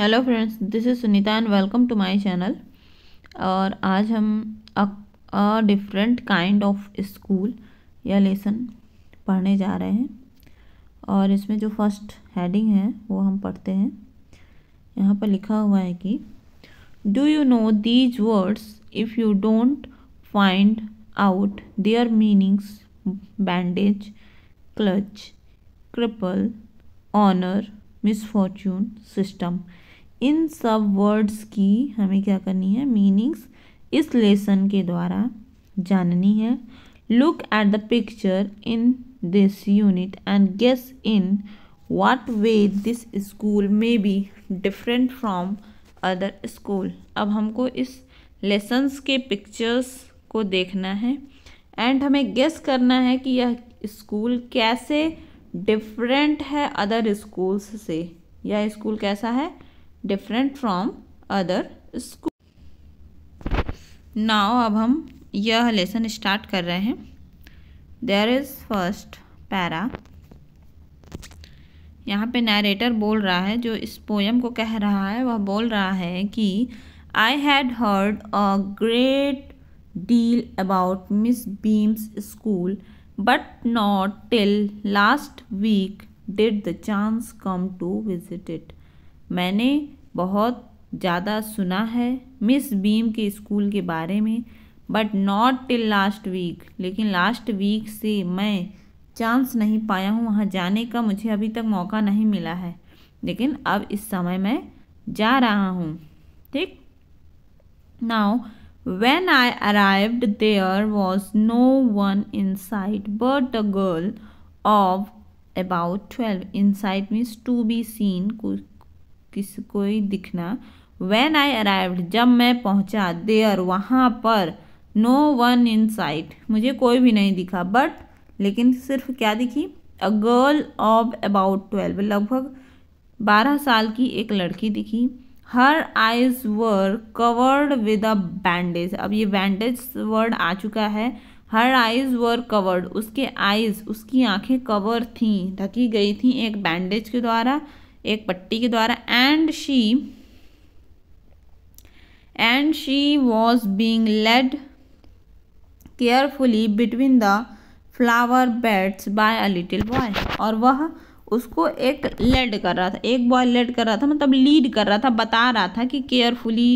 Hello friends this is Sunita and welcome to my channel और आज हम a different kind of school या lesson पढ़ने जा रहे हैं और इसमें जो फर्स्ट हेडिंग है वो हम पढ़ते हैं यहाँ पर लिखा हुआ है कि do you know these words if you don't find out their meanings bandage clutch cripple honour misfortune system इन सब वर्ड्स की हमें क्या करनी है मीनिंग्स इस लेसन के द्वारा जाननी है look at the picture in this unit and guess in what way this school may be different from other school अब हमको इस लेसन्स के पिक्चर्स को देखना है एंड हमें गेस करना है कि यह स्कूल कैसे डिफरेंट है अदर स्कूल्स से यह स्कूल कैसा है different from other school now अब हम यह लेसन स्टार्ट कर रहे हैं देयर इज़ फर्स्ट पैरा यहाँ पे नरेटर बोल रहा है जो इस पोयम को कह रहा है वह बोल रहा है कि I had heard a great deal about Miss Beam's school but not till last week did the chance come to visit it मैंने बहुत ज़्यादा सुना है मिस बीम के स्कूल के बारे में but not till last week लेकिन लास्ट वीक से मैं चांस नहीं पाया हूँ वहाँ जाने का मुझे अभी तक मौका नहीं मिला है लेकिन अब इस समय मैं जा रहा हूँ ठीक now when I arrived there was no one inside but a girl of about twelve inside means to be seen किस कोई दिखना वैन आई अराइव्ड जब मैं पहुंचा देयर वहाँ पर नो वन इन साइट मुझे कोई भी नहीं दिखा बट लेकिन सिर्फ क्या दिखी a girl of about twelve लगभग बारह साल की एक लड़की दिखी her eyes were covered with a bandage अब ये बैंडेज वर्ड आ चुका है हर आइज वर कवर्ड उसके आइज उसकी आंखें कवर थी ढकी गई थी एक बैंडेज के द्वारा एक पट्टी के द्वारा and she and she was being led carefully between the flower beds by a little boy और वह उसको एक लेड कर रहा था एक बॉय लेड कर रहा था मतलब लीड कर रहा था बता रहा था कि केयरफुली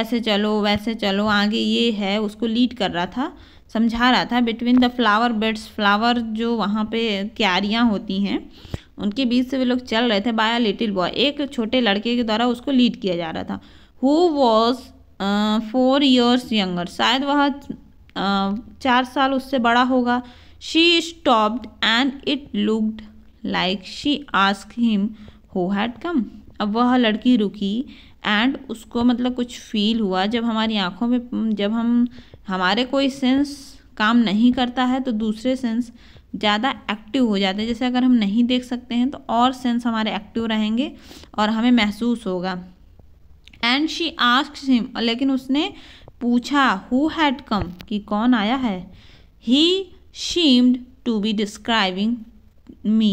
ऐसे चलो वैसे चलो आगे ये है उसको लीड कर रहा था समझा रहा था between the flower beds flower जो वहाँ पे क्यारियाँ होती हैं उनके बीच से वे लोग चल रहे थे बाया लिटिल बॉय एक छोटे लड़के के द्वारा उसको लीड किया जा रहा था who was four years younger शायद वह uh, चार साल उससे बड़ा होगा she stopped and it looked like she ask him who had come अब वह लड़की रुकी एंड उसको मतलब कुछ फील हुआ जब हमारी आंखों में जब हम हमारे कोई सेंस काम नहीं करता है तो दूसरे सेंस ज़्यादा एक्टिव हो जाते हैं जैसे अगर हम नहीं देख सकते हैं तो और सेंस हमारे एक्टिव रहेंगे और हमें महसूस होगा एंड शी आस्क हिम लेकिन उसने पूछा हु हैड कम कि कौन आया है he seemed to be describing me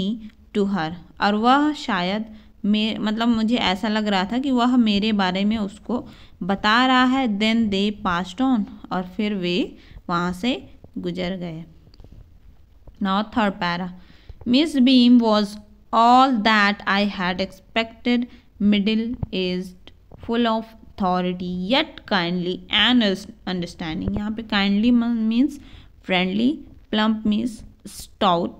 to her और वह शायद मे मतलब मुझे ऐसा लग रहा था कि वह मेरे बारे में उसको बता रहा है देन दे पास्ट ऑन और फिर वे वहाँ से गुजर गए Not third para. Miss Beam was all that I had expected. Middle aged, full of authority, yet kindly and understanding. यहाँ पे kindly means friendly, plump means stout,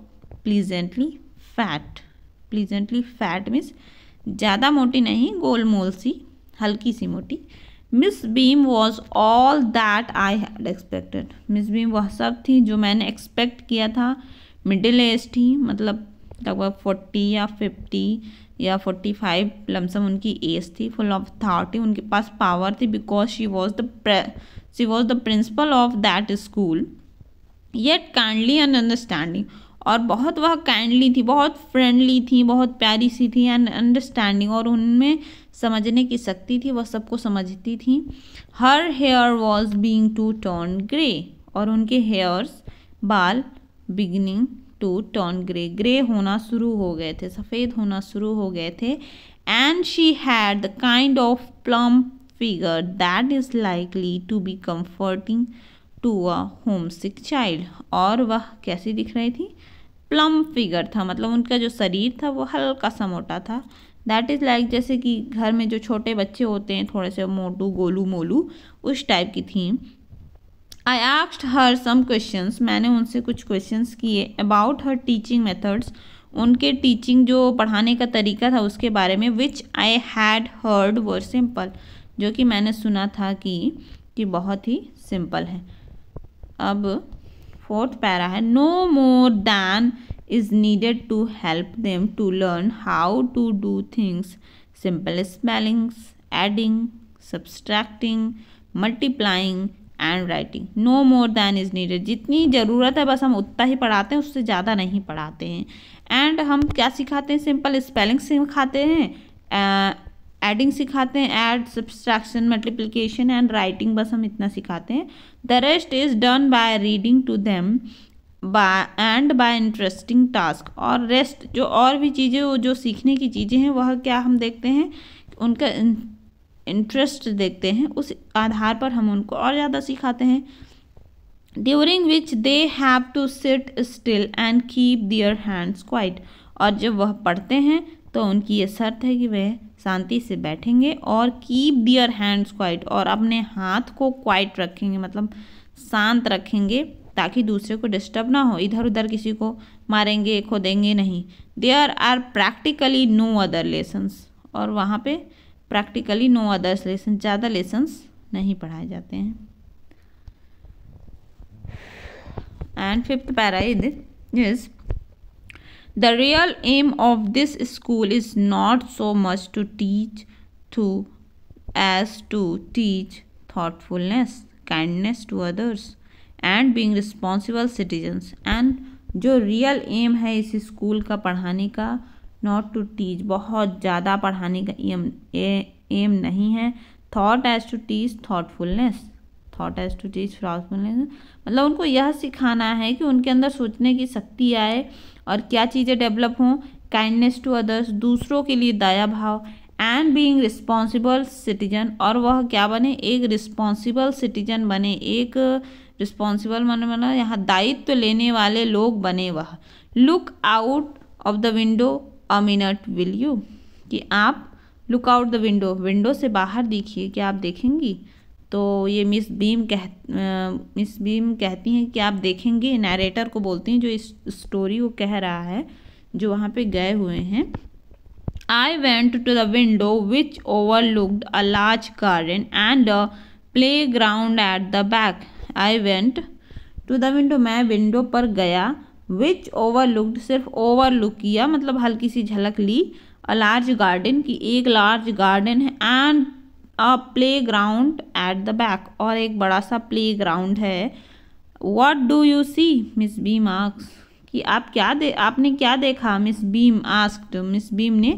pleasantly fat. Pleasantly fat means ज़्यादा मोटी नहीं गोल मोल सी हल्की सी मोटी Miss Beam was all that I had expected Miss Beam वह सब थी जो मैंने एक्सपेक्ट किया था मिडिल एज थी मतलब लगभग फोर्टी या फिफ्टी या फोर्टी फाइव लमसम उनकी एज थी फुल ऑफ थॉट उनके पास पावर थी because she was the she was the principal of that school yet kindly and understanding और बहुत वह काइंडली थी बहुत फ्रेंडली थी बहुत प्यारी सी थी एंड अंडरस्टैंडिंग और उनमें समझने की शक्ति थी वह सबको समझती थी her hair was being to turn grey और उनके हेयर्स बाल beginning to turn grey grey होना शुरू हो गए थे सफ़ेद होना शुरू हो गए थे and she had the kind of plump figure that is likely to be comforting to a homesick child और वह कैसी दिख रही थी प्लम फिगर था मतलब उनका जो शरीर था वो हल्का सा मोटा था दैट इज़ लाइक जैसे कि घर में जो छोटे बच्चे होते हैं थोड़े से मोटू गोलू मोलू उस टाइप की थीम I asked her some question मैंने उनसे कुछ क्वेश्चन किए अबाउट हर टीचिंग मेथड्स उनके टीचिंग जो पढ़ाने का तरीका था उसके बारे में which I had heard were simple जो कि मैंने सुना था कि कि बहुत ही सिंपल है अब फोर्थ पैरा है no more than is needed to help them to learn how to do things simple spellings, adding, subtracting, multiplying and writing no more than is needed जितनी ज़रूरत है बस हम उतना ही पढ़ाते हैं उससे ज़्यादा नहीं पढ़ाते हैं एंड हम क्या सिखाते हैं सिंपल स्पेलिंग सिखाते हैं एडिंग uh, सिखाते हैं add subtraction multiplication and writing बस हम इतना सिखाते हैं the rest is done by reading to them by and by interesting task और रेस्ट जो और भी चीज़ें जो सीखने की चीज़ें हैं वह क्या हम देखते हैं उनका इंटरेस्ट देखते हैं उस आधार पर हम उनको और ज़्यादा सिखाते हैं during which they have to sit still and keep their hands quiet और जब वह पढ़ते हैं तो उनकी ये शर्त है कि वह शांति से बैठेंगे और कीप दियर हैंड्स क्वाइट और अपने हाथ को क्वाइट रखेंगे मतलब शांत रखेंगे ताकि दूसरे को डिस्टर्ब ना हो इधर उधर किसी को मारेंगे खोदेंगे नहीं there are practically no other lessons और वहाँ पे प्रैक्टिकली नो अदर्स लेसन ज़्यादा लेसन्स नहीं पढ़ाए जाते हैं and fifth para is the real aim of this school is not so much to teach through as to teach thoughtfulness kindness to others and being responsible citizens and जो real aim है इस school का पढ़ाने का not to teach बहुत ज़्यादा पढ़ाने का एम एम नहीं है thought as to teach thoughtfulness thought as to teach thoughtfulness मतलब उनको यह सिखाना है कि उनके अंदर सोचने की शक्ति आए और क्या चीज़ें डेवलप हों काइंडनेस टू अदर्स दूसरों के लिए दया भाव एंड बीइंग रिस्पॉन्सिबल सिटीजन और वह क्या बने एक रिस्पॉन्सिबल सिटीजन बने एक रिस्पॉन्सिबल मन मतलब यहाँ दायित्व लेने वाले लोग बने वह look out of the window a minute will you कि आप look out the window window से बाहर देखिए कि आप देखेंगी तो ये मिस बीम कह मिस बीम कहती हैं कि आप देखेंगे नरेटर को बोलती हैं जो इस स्टोरी को कह रहा है जो वहाँ पे गए हुए हैं I went to the window which overlooked a large garden and a playground at the back. I went to the window. मैं window पर गया विच ओवरलुकड सिर्फ ओवरलुक किया मतलब हल्की सी झलक ली अ लार्ज गार्डन की एक लार्ज गार्डन है and a playground at the back और एक बड़ा सा प्ले ग्राउंड है what do you see Miss B marks कि आप क्या दे आपने क्या देखा Miss Beam asked Miss Beam ने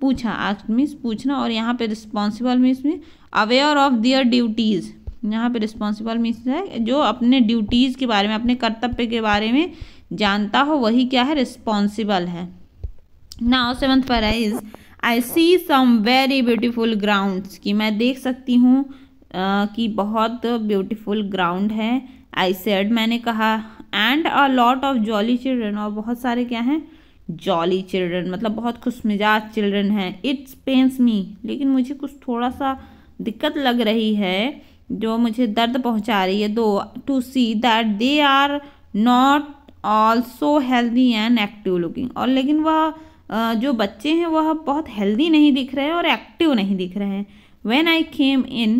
पूछा आस्क्ड मीन्स पूछना और यहाँ पे रिस्पॉन्सिबल मिस में अवेयर ऑफ दियर ड्यूटीज़ यहाँ पे रिस्पॉन्सिबल मिस है जो अपने ड्यूटीज़ के बारे में अपने कर्तव्य के बारे में जानता हो वही क्या है रिस्पॉन्सिबल है now seventh para is I see some very beautiful grounds कि मैं देख सकती हूँ कि बहुत ब्यूटीफुल ग्राउंड है आई सेड मैंने कहा and a lot of jolly children और बहुत सारे क्या हैं जॉली चिल्ड्रन मतलब बहुत खुश मिजाज चिल्ड्रन हैं इट्स पेंस मी लेकिन मुझे कुछ थोड़ा सा दिक्कत लग रही है जो मुझे दर्द पहुंचा रही है दो to see that they are not also healthy and active looking और लेकिन वह जो बच्चे हैं वह बहुत हेल्दी नहीं दिख रहे हैं और एक्टिव नहीं दिख रहे हैं when I came in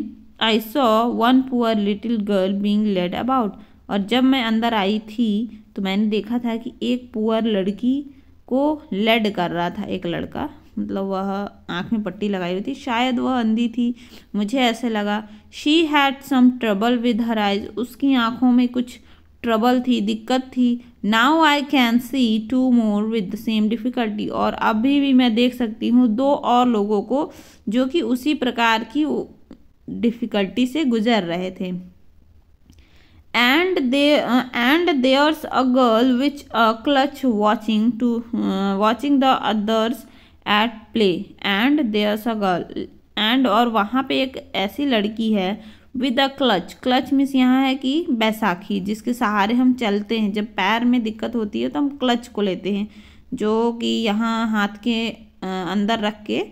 I saw one poor little girl being led about और जब मैं अंदर आई थी तो मैंने देखा था कि एक पुअर लड़की को लेड कर रहा था एक लड़का मतलब वह आँख में पट्टी लगाई हुई थी शायद वह अंधी थी मुझे ऐसे लगा she had some trouble with her eyes उसकी आँखों में कुछ ट्रबल थी दिक्कत थी now I can see two more with the same difficulty और अभी भी मैं देख सकती हूँ दो और लोगों को जो कि उसी प्रकार की डिफ़िकल्टी से गुजर रहे थे and they and there's a girl which a clutch watching to watching the others at play and there's a girl and और वहाँ पे एक ऐसी लड़की है with a clutch clutch means यहाँ है कि बैसाखी जिसके सहारे हम चलते हैं जब पैर में दिक्कत होती है तो हम क्लच को लेते हैं जो कि यहाँ हाथ के अंदर रख के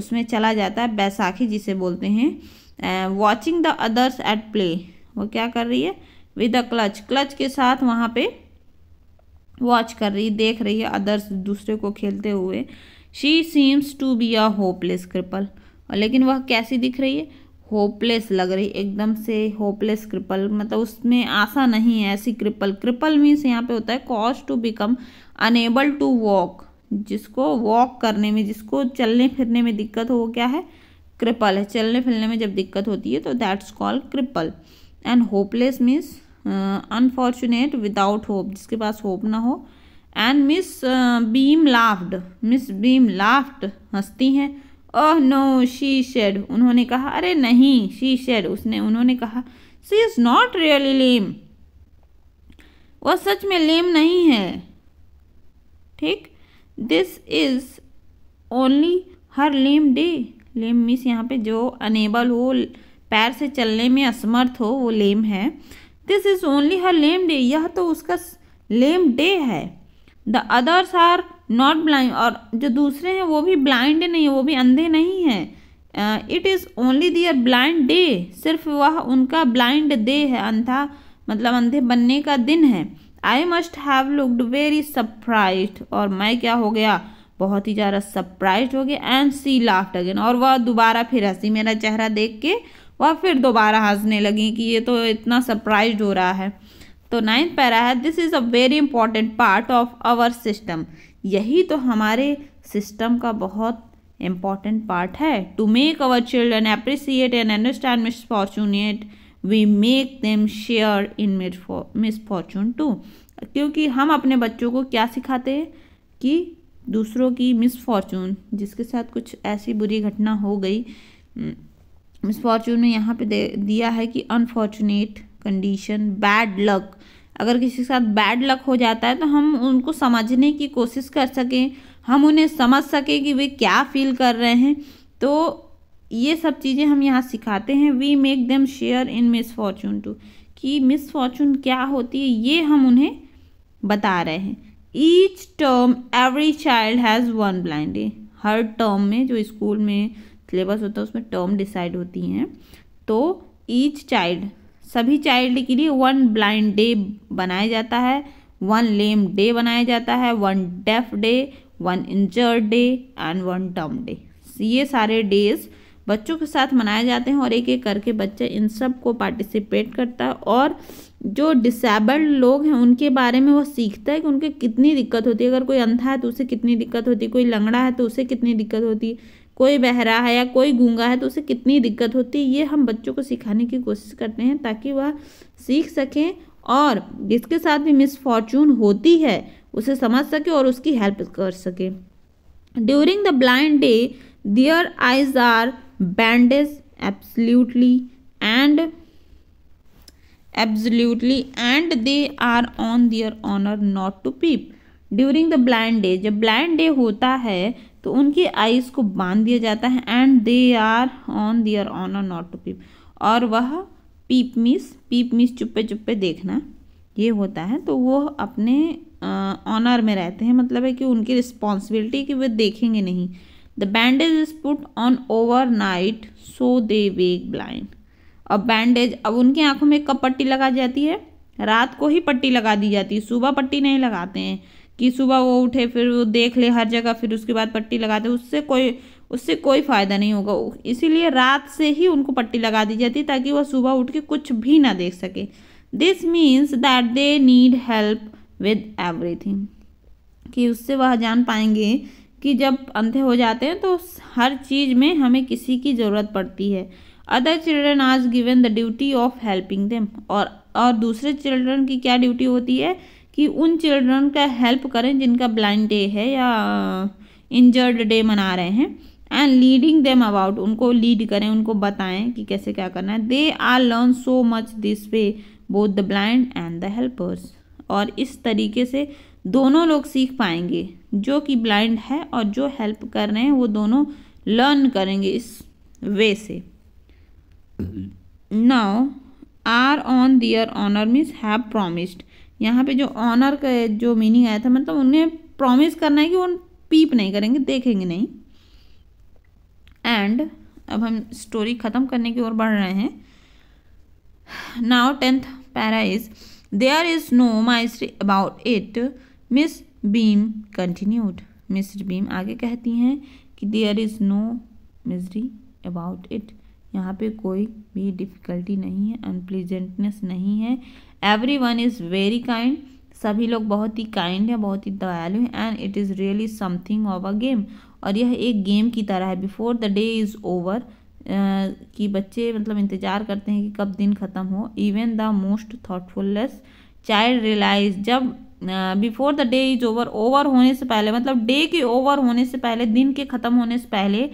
उसमें चला जाता है बैसाखी जिसे बोलते हैं watching the others at play वो क्या कर रही है विद अ क्लच क्लच के साथ वहाँ पे वॉच कर रही देख रही है अदर्स दूसरे को खेलते हुए she seems to be a hopeless cripple लेकिन वह कैसी दिख रही है होपलेस लग रही एकदम से होपलेस क्रिपल मतलब उसमें आशा नहीं है ऐसी क्रिपल क्रिपल मीन्स यहाँ पे होता है cause to become unable to walk जिसको वॉक करने में जिसको चलने फिरने में दिक्कत हो क्या है क्रिपल है चलने फिरने में जब दिक्कत होती है तो that's called cripple and hopeless means unfortunate without hope जिसके पास होप ना हो and Miss Beam laughed Miss Beam laughed हंसती हैं ओह नो शी शेड उन्होंने कहा अरे नहीं शी शेड उसने उन्होंने कहा she is not really lame वह सच में लेम नहीं है ठीक this is only her lame day lame miss यहाँ पे जो अनेबल हो पैर से चलने में असमर्थ हो वो लेम है this is only her lame day यह तो उसका लेम डे है the others are not blind और जो दूसरे हैं वो भी ब्लाइंड नहीं है वो भी अंधे नहीं हैं it is only their blind day सिर्फ वह उनका ब्लाइंड डे है अंधा मतलब अंधे बनने का दिन है I must have looked very surprise और मैं क्या हो गया बहुत ही ज़्यादा सरप्राइज हो गया एंड सी लाफ्ट अगेन और वह दोबारा फिर हंसी मेरा चेहरा देख के वह फिर दोबारा हंसने लगी कि ये तो इतना सरप्राइज हो रहा है तो नाइन्थ पैरा है this is a very important part of our system यही तो हमारे सिस्टम का बहुत इम्पॉर्टेंट पार्ट है to make our children appreciate and understand misfortune we make them share in misfortune too क्योंकि हम अपने बच्चों को क्या सिखाते हैं कि दूसरों की मिस फॉर्चून जिसके साथ कुछ ऐसी बुरी घटना हो गई हम्म, मिस फॉर्चून में यहाँ पे दिया है कि अनफॉर्चुनेट कंडीशन बैड लक अगर किसी के साथ बैड लक हो जाता है तो हम उनको समझने की कोशिश कर सकें हम उन्हें समझ सकें कि वे क्या फील कर रहे हैं तो ये सब चीज़ें हम यहाँ सिखाते हैं we make them share in misfortune too कि मिस फॉर्चून क्या होती है ये हम उन्हें बता रहे हैं each term every child has one blind हर टर्म में जो स्कूल में सिलेबस होता है उसमें टर्म डिसाइड होती हैं तो ईच चाइल्ड सभी चाइल्ड के लिए वन ब्लाइंड डे बनाया जाता है वन लेम डे बनाया जाता है one deaf day one injured day and one term day ये सारे डेज बच्चों के साथ मनाए जाते हैं और एक एक करके बच्चे इन सब को पार्टिसिपेट करता है और जो डिसेबल्ड लोग हैं उनके बारे में वो सीखता है कि उनके कितनी दिक्कत होती है अगर कोई अंधा है तो उसे कितनी दिक्कत होती है कोई लंगड़ा है तो उसे कितनी दिक्कत होती है कोई बहरा है या कोई गूंगा है तो उसे कितनी दिक्कत होती है ये हम बच्चों को सिखाने की कोशिश करते हैं ताकि वह सीख सकें और जिसके साथ भी मिसफॉर्चून होती है उसे समझ सके और उसकी हेल्प कर सके during the blind day their eyes are bandage absolutely and absolutely and they are on their honour not to peep during the blind day जब ब्लाइंड डे होता है तो उनकी आईज को बांध दिया जाता है and they are on their honour not to peep और वह पीप मिस पीप मिस चुप्पे चुप्पे देखना ये होता है तो वो अपने ऑनर में रहते हैं मतलब है कि उनकी रिस्पॉन्सिबिलिटी कि वे देखेंगे नहीं the bandage is put on overnight so they wake blind और बैंडेज अब उनकी आंखों में कब पट्टी लगा जाती है रात को ही पट्टी लगा दी जाती है सुबह पट्टी नहीं लगाते हैं कि सुबह वो उठे फिर वो देख ले हर जगह फिर उसके बाद पट्टी लगा दे उससे कोई उससे कोई फ़ायदा नहीं होगा इसीलिए रात से ही उनको पट्टी लगा दी जाती ताकि वह सुबह उठ के कुछ भी ना देख सके this means that they need help with everything कि उससे वह जान पाएंगे कि जब अंधे हो जाते हैं तो हर चीज़ में हमें किसी की ज़रूरत पड़ती है अदर चिल्ड्रन आज given the duty of helping them और और दूसरे चिल्ड्रन की क्या ड्यूटी होती है कि उन चिल्ड्रन का हेल्प करें जिनका ब्लाइंड डे है या इंजर्ड डे मना रहे हैं एंड लीडिंग देम अबाउट उनको लीड करें उनको बताएं कि कैसे क्या करना है they are learn so much this way both the blind and the helpers और इस तरीके से दोनों लोग सीख पाएंगे जो कि ब्लाइंड है और जो हेल्प कर रहे हैं वो दोनों लर्न करेंगे इस वे से now are on their honour means have promised यहाँ पे जो ऑनर का जो मीनिंग आया था मतलब उन्हें प्रॉमिस करना है कि वो पीप नहीं करेंगे देखेंगे नहीं एंड अब हम स्टोरी ख़त्म करने की ओर बढ़ रहे हैं now tenth para is there is no mystery about it Miss Beam continued Miss Beam आगे कहती हैं कि there is no misery about it यहाँ पे कोई भी डिफ़िकल्टी नहीं है अनप्लीजेंटनेस नहीं है everyone is very kind सभी लोग बहुत ही काइंड हैं बहुत ही दयालु हैं and it is really something of a game और यह एक गेम की तरह है before the day is over कि बच्चे मतलब इंतज़ार करते हैं कि कब दिन ख़त्म हो even the most thoughtless child realise जब before the day is over over होने से पहले मतलब डे के ओवर होने से पहले दिन के ख़त्म होने से पहले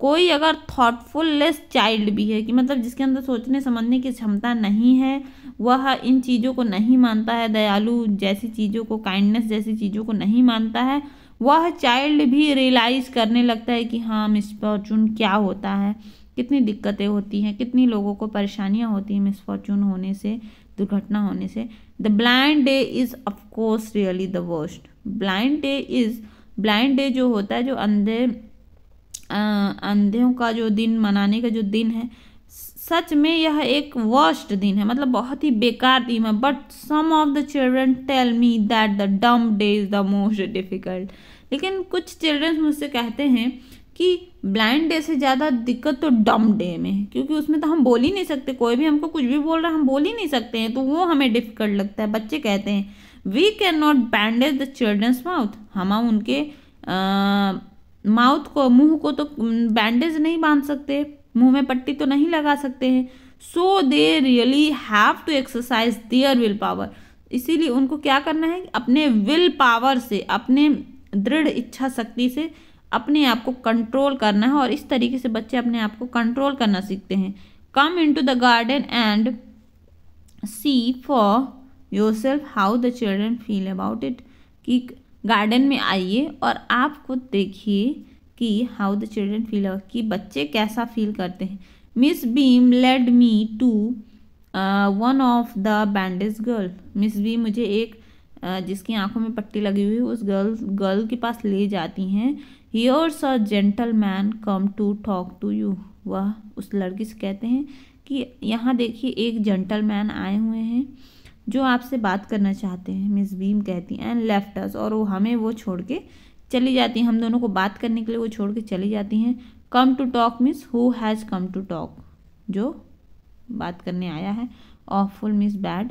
कोई अगर थाटफुलनेस चाइल्ड भी है कि मतलब जिसके अंदर सोचने समझने की क्षमता नहीं है वह इन चीज़ों को नहीं मानता है दयालु जैसी चीज़ों को काइंडनेस जैसी चीज़ों को नहीं मानता है वह चाइल्ड भी रियलाइज़ करने लगता है कि हाँ मिसफॉर्चून क्या होता है कितनी दिक्कतें होती हैं कितनी लोगों को परेशानियाँ होती हैं मिसफॉर्चून होने से दुर्घटना होने से the blind day is of course really the worst blind day is blind day जो होता है जो अंधे अंधे का जो दिन मनाने का जो दिन है सच में यह एक वर्स्ट दिन है मतलब बहुत ही बेकार दिन है but some of the children tell me that the dumb day is the most difficult लेकिन कुछ चिल्ड्रंस मुझसे कहते हैं कि ब्लाइंड डे से ज़्यादा दिक्कत तो डम डे में है क्योंकि उसमें तो हम बोल ही नहीं सकते कोई भी हमको कुछ भी बोल रहा है हम बोल ही नहीं सकते हैं तो वो हमें डिफ़िकल्ट लगता है बच्चे कहते हैं we can not bandage the childrens mouth हम उनके माउथ को मुंह को तो बैंडेज नहीं बांध सकते मुंह में पट्टी तो नहीं लगा सकते हैं so they really have to exercise their willpower इसीलिए उनको क्या करना है अपने विल पावर से अपने दृढ़ इच्छा शक्ति से अपने आप को कंट्रोल करना है और इस तरीके से बच्चे अपने आप को कंट्रोल करना सीखते हैं come in to the garden and see for yourself how the children feel about it कि गार्डन में आइए और आप खुद देखिए कि हाउ द चिल्ड्रेन फील कि बच्चे कैसा फील करते हैं Miss Beam led me to one of the bandage girl Miss Beam मुझे एक uh, जिसकी आंखों में पट्टी लगी हुई उस गर्ल गर्ल के पास ले जाती हैं here's a gentleman come to talk to you वह उस लड़की से कहते हैं कि यहाँ देखिए एक जेंटल मैन आए हुए हैं जो आपसे बात करना चाहते हैं मिस बीम कहती हैं एंड लेफ्ट अस और वो हमें वो छोड़ के चली जाती हैं हम दोनों को बात करने के लिए वो छोड़ के चली जाती हैं come to talk means who has come to talk जो बात करने आया है awful means bad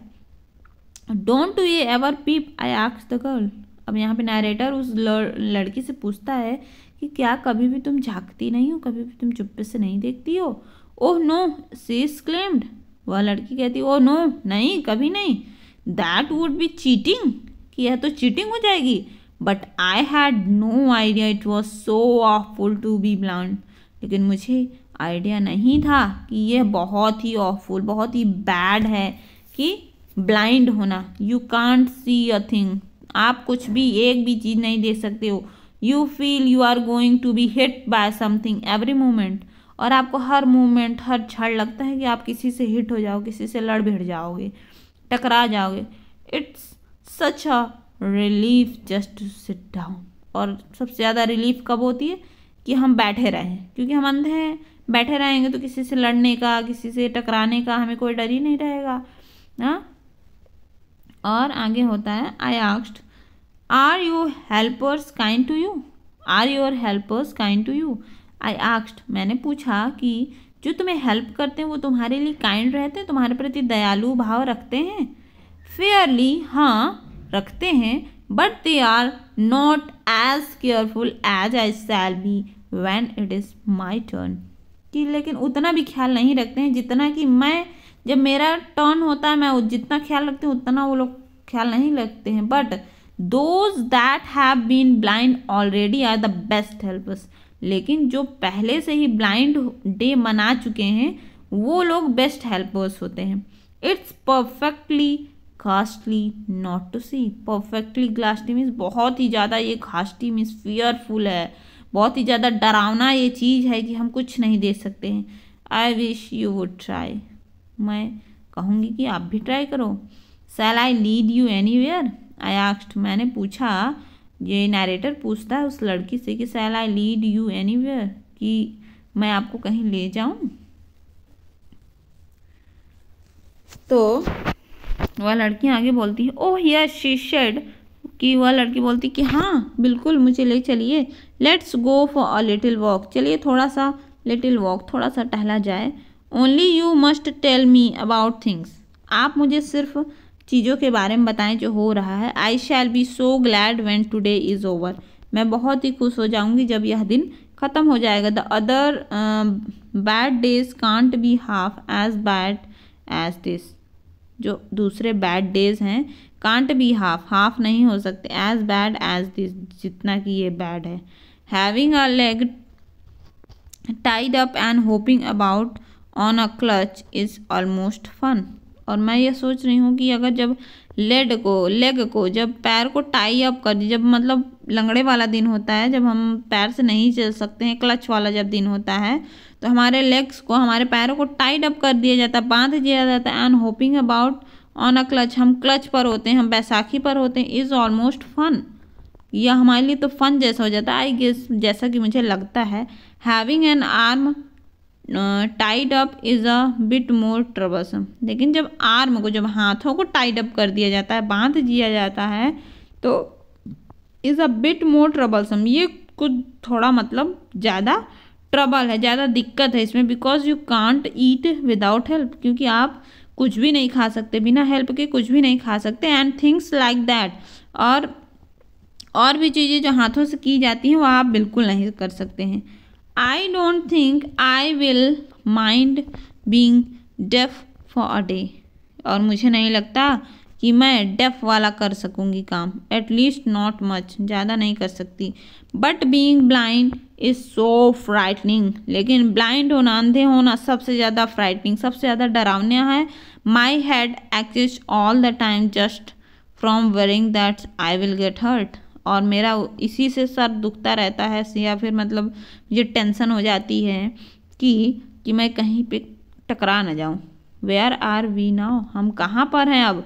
don't to ये एवर पीप आई आक्स द गर्ल अब यहाँ पे नरेटर उस लड़की से पूछता है कि क्या कभी भी तुम झाँकती नहीं हो कभी भी तुम चुप्पे से नहीं देखती हो oh no she is claimed वह लड़की कहती ओह oh नो नहीं कभी नहीं दैट वुड बी चीटिंग कि यह तो चीटिंग हो जाएगी but I had no idea it was so awful to be blind लेकिन मुझे आइडिया नहीं था कि यह बहुत ही ऑफुल बहुत ही बैड है कि ब्लाइंड होना you can't see a thing आप कुछ भी एक भी चीज़ नहीं देख सकते हो you feel you are going to be hit by something every moment और आपको हर मोमेंट हर क्षण लगता है कि आप किसी से हिट हो जाओ किसी से लड़ भिड़ जाओगे टकरा जाओगे it's such a relief just to sit down और सबसे ज़्यादा रिलीफ कब होती है कि हम बैठे रहें क्योंकि हम अंधे हैं बैठे रहेंगे तो किसी से लड़ने का किसी से टकराने का हमें कोई डर ही नहीं रहेगा हाँ और आगे होता है आई आक्स्ट are you helpers kind to you are your helpers kind to you आई आक्स्ट मैंने पूछा कि जो तुम्हें हेल्प करते हैं वो तुम्हारे लिए काइंड रहते हैं तुम्हारे प्रति दयालु भाव रखते हैं फेयरली हाँ रखते हैं but they are not as careful as I shall be when it is my turn कि लेकिन उतना भी ख्याल नहीं रखते हैं जितना कि मैं जब मेरा टर्न होता है मैं जितना ख्याल रखती हूँ उतना वो लोग ख्याल नहीं रखते हैं but those that have been blind already are the best helpers लेकिन जो पहले से ही ब्लाइंड डे मना चुके हैं वो लोग बेस्ट हेल्पर्स होते हैं it's perfectly ghastly not to see perfectly ग्लास्टी मीन्स बहुत ही ज़्यादा ये घास्टी मीन्स फियरफुल है बहुत ही ज़्यादा डरावना ये चीज़ है कि हम कुछ नहीं दे सकते हैं I wish you would try मैं कहूँगी कि आप भी ट्राई करो shall I lead you anywhere I asked मैंने पूछा ये नरेटर पूछता है उस लड़की से कि shall I lead you anywhere कि मैं आपको कहीं ले जाऊँ तो वह लड़की आगे बोलती है ओह यस शी शेड कि वह लड़की बोलती कि हाँ बिल्कुल मुझे ले चलिए let's go for a little walk चलिए थोड़ा सा लिटिल वॉक थोड़ा सा टहला जाए only you must tell me about things आप मुझे सिर्फ चीज़ों के बारे में बताएं जो हो रहा है I shall be so glad when today is over मैं बहुत ही खुश हो जाऊंगी जब यह दिन ख़त्म हो जाएगा the other bad days can't be half as bad as this जो दूसरे बैड डेज हैं कांट बी हाफ हाफ नहीं हो सकते एज बैड एज दिस जितना कि ये बैड है having a leg tied up and hopping about on a crutch is almost fun और मैं ये सोच रही हूँ कि अगर जब लेड को लेग को जब पैर को टाई अप कर दी जब मतलब लंगड़े वाला दिन होता है जब हम पैर से नहीं चल सकते हैं क्लच वाला जब दिन होता है तो हमारे लेग्स को हमारे पैरों को टाइड अप कर दिया जाता है बांध दिया जाता है and hopping about on a crutch हम क्लच पर होते हैं हम बैसाखी पर होते हैं इज़ ऑलमोस्ट फन यह हमारे लिए तो फन जैसा हो जाता है आई गेस जैसा कि मुझे लगता है having an arm tied up is a bit more troublesome लेकिन जब आर्म को जब हाथों को टाइड अप कर दिया जाता है बांध दिया जाता है तो is a bit more troublesome ये कुछ थोड़ा मतलब ज़्यादा ट्रबल है ज़्यादा दिक्कत है इसमें because you can't eat without help क्योंकि आप कुछ भी नहीं खा सकते बिना हेल्प के कुछ भी नहीं खा सकते एंड थिंग्स लाइक दैट और और भी चीज़ें जो हाथों से की जाती हैं वह आप बिल्कुल नहीं कर सकते हैं I don't think I will mind being deaf for a day और मुझे नहीं लगता कि मैं डेफ वाला कर सकूँगी काम एट लीस्ट नॉट मच ज़्यादा नहीं कर सकती but being blind is so frightening लेकिन ब्लाइंड होना अंधे होना सबसे ज़्यादा फ्राइटनिंग सबसे ज़्यादा डरावना है my head aches all the time just from worrying that I will get hurt और मेरा इसी से सर दुखता रहता है या फिर मतलब मुझे टेंशन हो जाती है कि कि मैं कहीं पे टकरा ना जाऊँ वेयर आर वी नाउ हम कहाँ पर हैं अब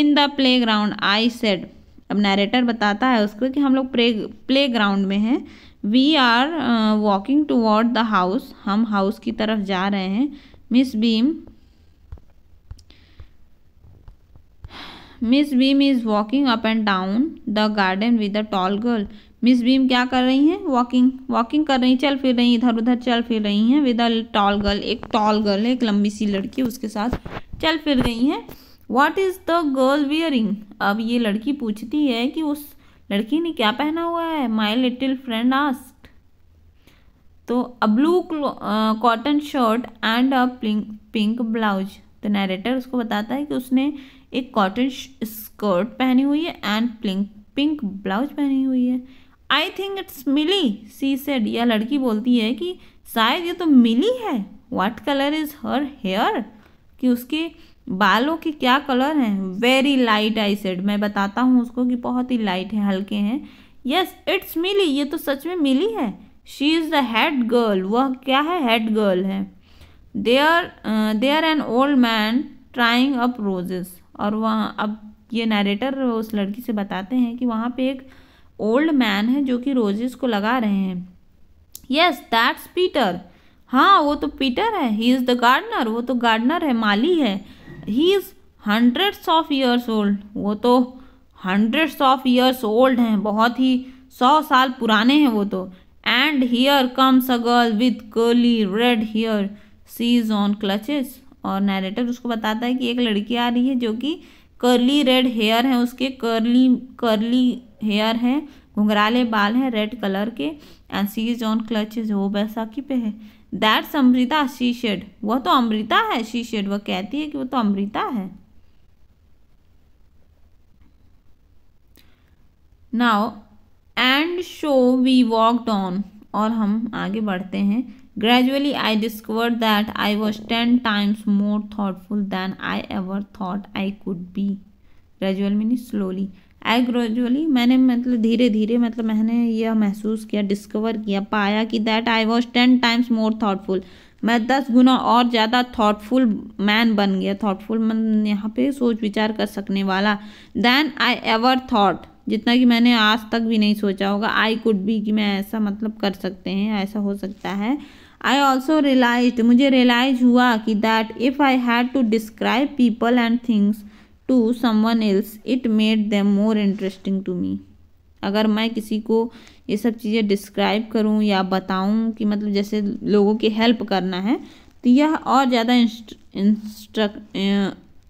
in the playground I said अब नरेटर बताता है उसको कि हम लोग प्ले प्ले ग्राउंड में हैं we are walking toward the house हम हाउस की तरफ जा रहे हैं Miss Beam Miss Beam is walking up and down the garden with a tall girl Miss Beam क्या कर रही हैं वॉकिंग वॉकिंग कर रही चल फिर रही इधर उधर चल फिर रही हैं विद अ टॉल गर्ल एक टॉल गर्ल एक लंबी सी लड़की उसके साथ चल फिर रही हैं what is the girl wearing अब ये लड़की पूछती है कि उस लड़की ने क्या पहना हुआ है माई लिटिल फ्रेंड आस्ट तो a blue cotton shirt and a pink blouse तो नरेटर उसको बताता है कि उसने एक कॉटन स्कर्ट पहनी हुई है एंड पिंक पिंक ब्लाउज पहनी हुई है I think it's Millie she said यह लड़की बोलती है कि शायद ये तो मिली है what colour is her hair कि उसके बालों के क्या कलर हैं वेरी लाइट आई सेड मैं बताता हूँ उसको कि बहुत ही लाइट है हल्के हैं यस इट्स मिली ये तो सच में मिली है she is the head girl वह क्या है हेड गर्ल है there there an old man trying up roses और वहाँ अब ये नरेटर उस लड़की से बताते हैं कि वहाँ पे एक ओल्ड मैन है जो कि रोजेस को लगा रहे हैं यस दैट्स पीटर हाँ वो तो पीटर है ही इज़ द गार्डनर वो तो गार्डनर है माली है he is hundreds of years old वो तो हंड्रेड्स ऑफ ईयर्स ओल्ड हैं बहुत ही सौ साल पुराने हैं वो तो and here comes a girl with curly red hair she's on crutches और नैरेटर उसको बताता है कि एक लड़की आ रही है जो कि कर्ली रेड हेयर है उसके कर्ली कर्ली हेयर है घुंघराले बाल हैं रेड कलर के and she is on crutches वो बैसाखी पे है दैट्स अमृता शी शेड वह तो अमृता है शी शेड वह कहती है कि वह तो अमृता है now and so we walked on और हम आगे बढ़ते हैं Gradually, I discovered that I was 10 times more thoughtful than I ever thought I could be. Gradual means slowly. i gradually मैंने मतलब धीरे धीरे मतलब मैंने यह महसूस किया discover किया पाया कि that i was ten times more thoughtful मैं दस गुना और ज़्यादा थाटफुल मैन बन गया थाटफुल मन यहाँ पे सोच विचार कर सकने वाला दैन आई एवर थाट जितना कि मैंने आज तक भी नहीं सोचा होगा आई कुड भी कि मैं ऐसा मतलब कर सकते हैं ऐसा हो सकता है आई ऑल्सो रियलाइज मुझे रियलाइज हुआ कि that if I had to describe people and things to someone else it made them more interesting to me अगर मैं किसी को ये सब चीज़ें डिस्क्राइब करूँ या बताऊँ कि मतलब जैसे लोगों की हेल्प करना है तो यह और ज़्यादा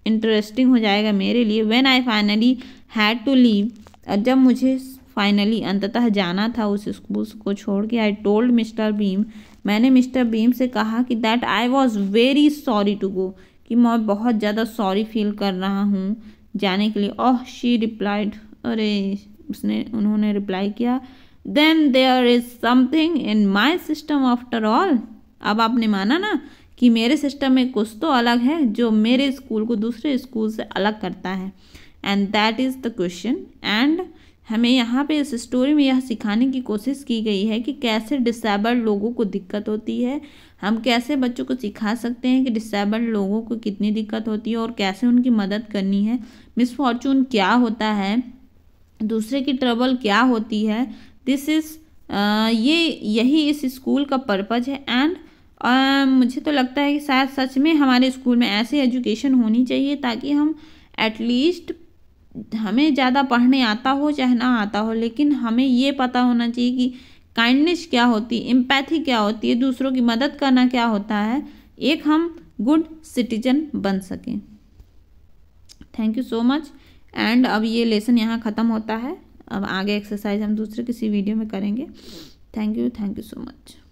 इंटरेस्टिंग हो जाएगा मेरे लिए when I finally had to leave और जब मुझे फाइनली अंततः जाना था उस स्कूल को छोड़ के आई टोल्ड मिस्टर भीम मैंने मिस्टर बीम से कहा कि that I was very sorry to go कि मैं बहुत ज़्यादा सॉरी फील कर रहा हूँ जाने के लिए ओह शी रिप्लाइड अरे उसने उन्होंने रिप्लाई किया then there is something in my system after all अब आपने माना ना कि मेरे सिस्टम में कुछ तो अलग है जो मेरे स्कूल को दूसरे स्कूल से अलग करता है and that is the question एंड हमें यहाँ पे इस स्टोरी में यह सिखाने की कोशिश की गई है कि कैसे डिसेबल्ड लोगों को दिक्कत होती है हम कैसे बच्चों को सिखा सकते हैं कि डिसेबल्ड लोगों को कितनी दिक्कत होती है और कैसे उनकी मदद करनी है मिसफॉर्चून क्या होता है दूसरे की ट्रबल क्या होती है दिस इज़ ये यही इस स्कूल का पर्पज़ है एंड मुझे तो लगता है कि शायद सच में हमारे स्कूल में ऐसे एजुकेशन होनी चाहिए ताकि हम एटलीस्ट हमें ज़्यादा पढ़ने आता हो चाहे ना आता हो लेकिन हमें ये पता होना चाहिए कि काइंडनेस क्या होती है एम्पैथी क्या होती है दूसरों की मदद करना क्या होता है एक हम गुड सिटीजन बन सकें thank you so much and अब ये लेसन यहाँ ख़त्म होता है अब आगे एक्सरसाइज हम दूसरे किसी वीडियो में करेंगे thank you thank you so much